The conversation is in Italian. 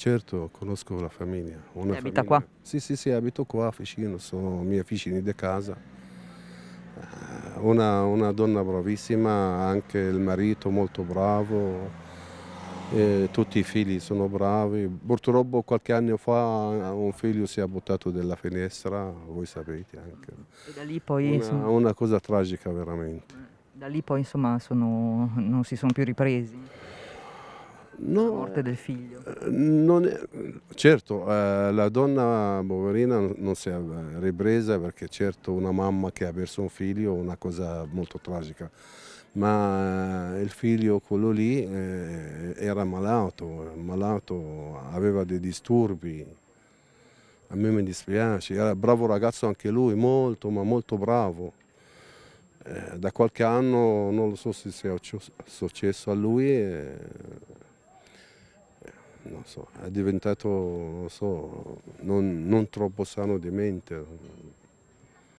Certo, conosco la famiglia. Una abita famiglia. qua? Sì, sì, sì, abito qua a Ficino, sono miei vicini di casa. Eh, una, una, donna bravissima, anche il marito molto bravo, eh, tutti i figli sono bravi. Purtroppo qualche anno fa eh, un figlio si è buttato dalla finestra, voi sapete anche. E da lì poi... Una, insomma... una cosa tragica veramente. Da lì poi insomma sono, non si sono più ripresi. No, la morte del figlio. Eh, è, certo, eh, la donna poverina non si è eh, ripresa perché certo una mamma che ha perso un figlio è una cosa molto tragica, ma eh, il figlio quello lì eh, era malato, malato, aveva dei disturbi, a me mi dispiace, era bravo ragazzo anche lui, molto ma molto bravo. Eh, da qualche anno non lo so se sia successo a lui, eh, non so, è diventato non, so, non, non troppo sano di mente.